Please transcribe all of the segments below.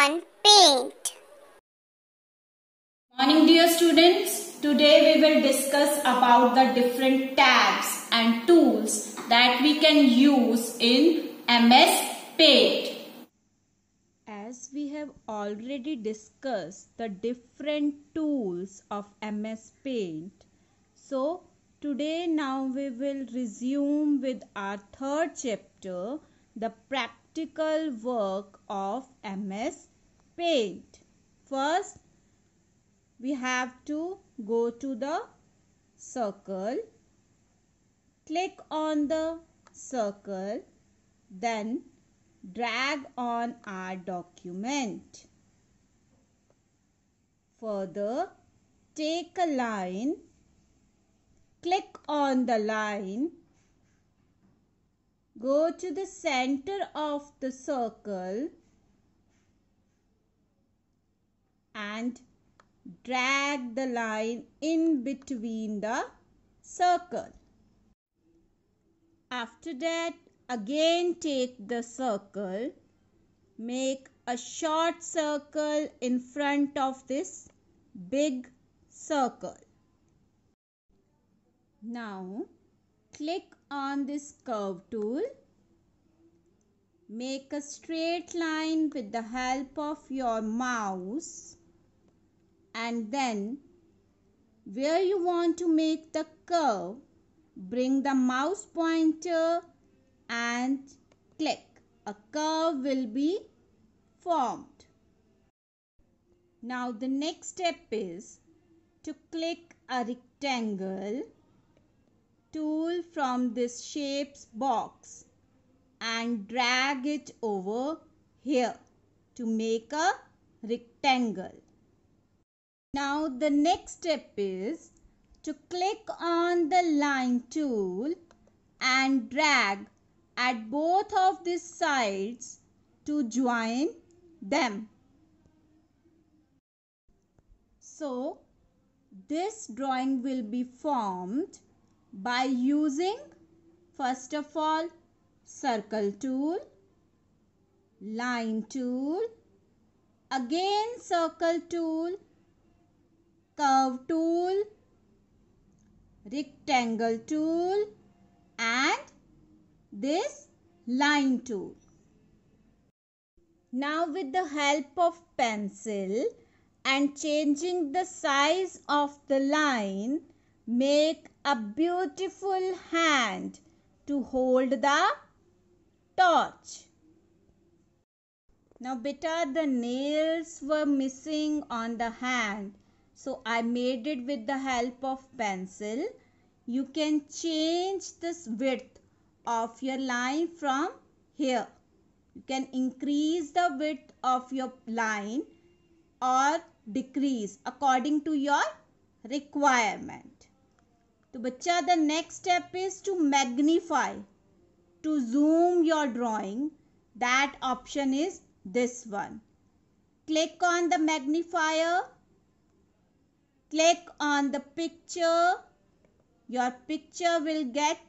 on paint. Morning dear students, today we will discuss about the different tabs and tools that we can use in MS Paint. As we have already discussed the different tools of MS Paint, so today now we will resume with our third chapter, the practical work of MS paint. First, we have to go to the circle. Click on the circle. Then, drag on our document. Further, take a line. Click on the line. Go to the center of the circle and drag the line in between the circle. After that, again take the circle, make a short circle in front of this big circle. Now, click on this curve tool. Make a straight line with the help of your mouse and then where you want to make the curve bring the mouse pointer and click a curve will be formed now the next step is to click a rectangle tool from this shapes box and drag it over here to make a rectangle now the next step is to click on the line tool and drag at both of these sides to join them. So this drawing will be formed by using first of all circle tool, line tool, again circle tool curve tool, rectangle tool and this line tool. Now with the help of pencil and changing the size of the line, make a beautiful hand to hold the torch. Now better the nails were missing on the hand so I made it with the help of pencil. You can change this width of your line from here. You can increase the width of your line or decrease according to your requirement. So, बच्चा the next step is to magnify to zoom your drawing. That option is this one. Click on the magnifier click on the picture, your picture will get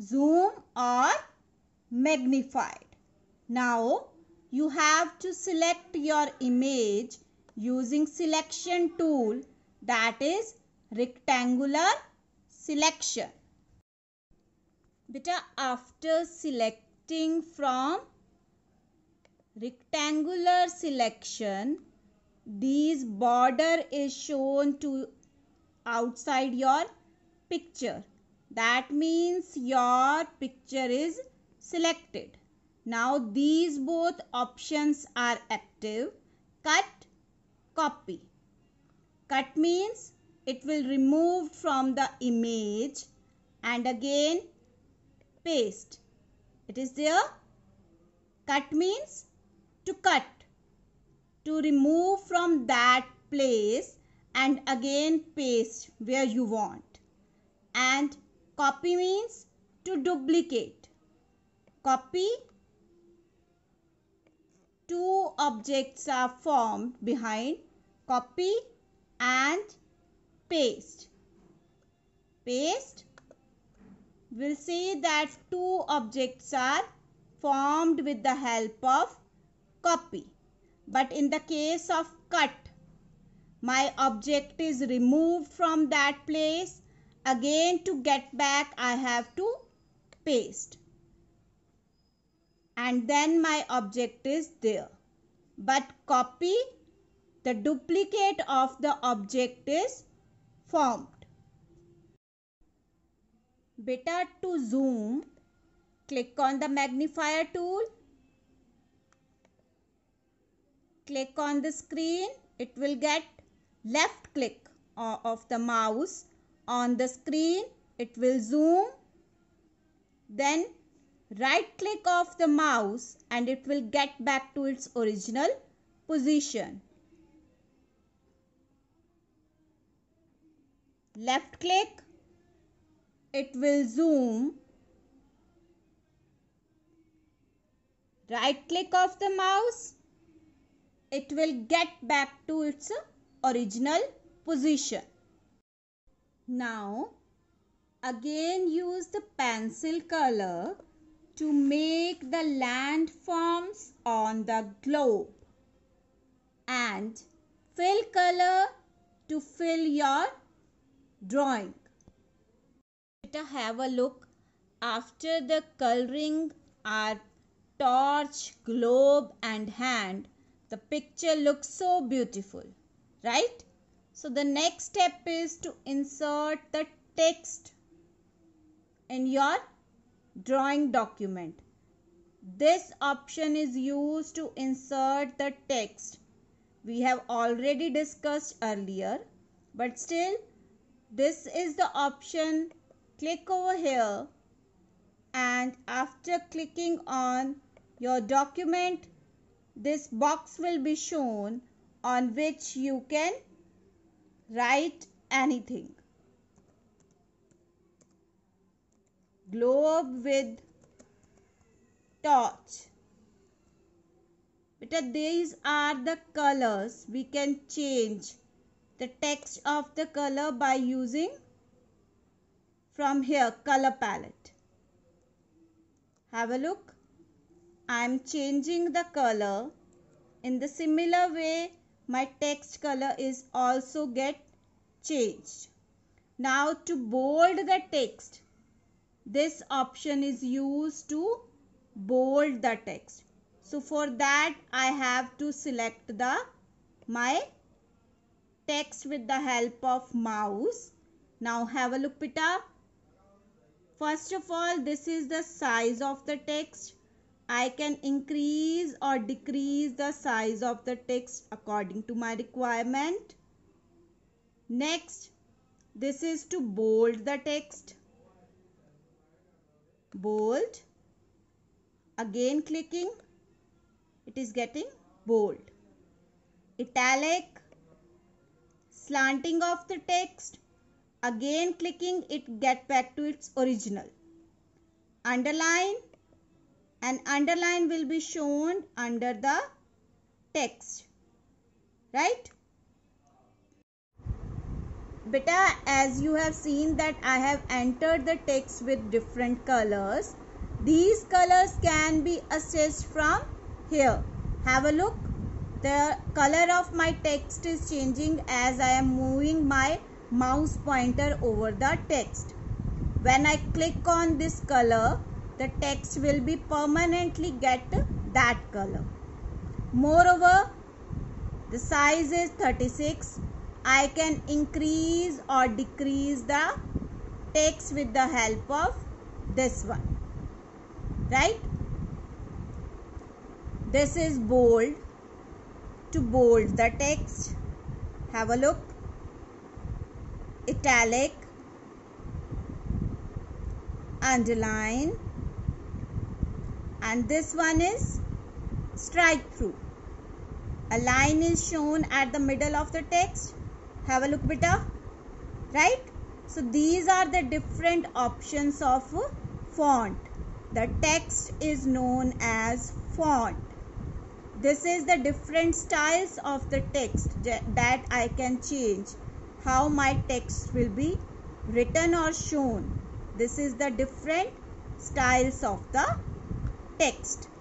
zoom or magnified. Now, you have to select your image using selection tool that is rectangular selection. Beta after selecting from rectangular selection these border is shown to outside your picture that means your picture is selected now these both options are active cut copy cut means it will remove from the image and again paste it is there cut means to cut to remove from that place and again paste where you want. And copy means to duplicate. Copy two objects are formed behind copy and paste. Paste will see that two objects are formed with the help of copy. But in the case of cut, my object is removed from that place. Again to get back I have to paste. And then my object is there. But copy, the duplicate of the object is formed. Better to zoom, click on the magnifier tool click on the screen, it will get left click uh, of the mouse on the screen. It will zoom. Then right click of the mouse and it will get back to its original position. Left click, it will zoom. Right click of the mouse it will get back to its original position. Now again use the pencil color to make the landforms on the globe and fill color to fill your drawing. Let us have a look after the coloring are torch, globe and hand the picture looks so beautiful, right? So the next step is to insert the text in your drawing document. This option is used to insert the text. We have already discussed earlier, but still this is the option. Click over here and after clicking on your document, this box will be shown on which you can write anything. Globe with torch. But these are the colors. We can change the text of the color by using from here color palette. Have a look. I am changing the color. In the similar way, my text color is also get changed. Now to bold the text, this option is used to bold the text. So for that, I have to select the my text with the help of mouse. Now have a look, Pita. First of all, this is the size of the text. I can increase or decrease the size of the text according to my requirement. Next, this is to bold the text. Bold. Again clicking. It is getting bold. Italic. Slanting of the text. Again clicking it get back to its original. Underline an underline will be shown under the text. Right? Beta, as you have seen that I have entered the text with different colors. These colors can be assessed from here. Have a look. The color of my text is changing as I am moving my mouse pointer over the text. When I click on this color, the text will be permanently get that color. Moreover, the size is 36. I can increase or decrease the text with the help of this one. Right? This is bold to bold the text. Have a look. Italic underline and this one is strike through. A line is shown at the middle of the text. Have a look beta. Right? So these are the different options of font. The text is known as font. This is the different styles of the text that I can change. How my text will be written or shown. This is the different styles of the text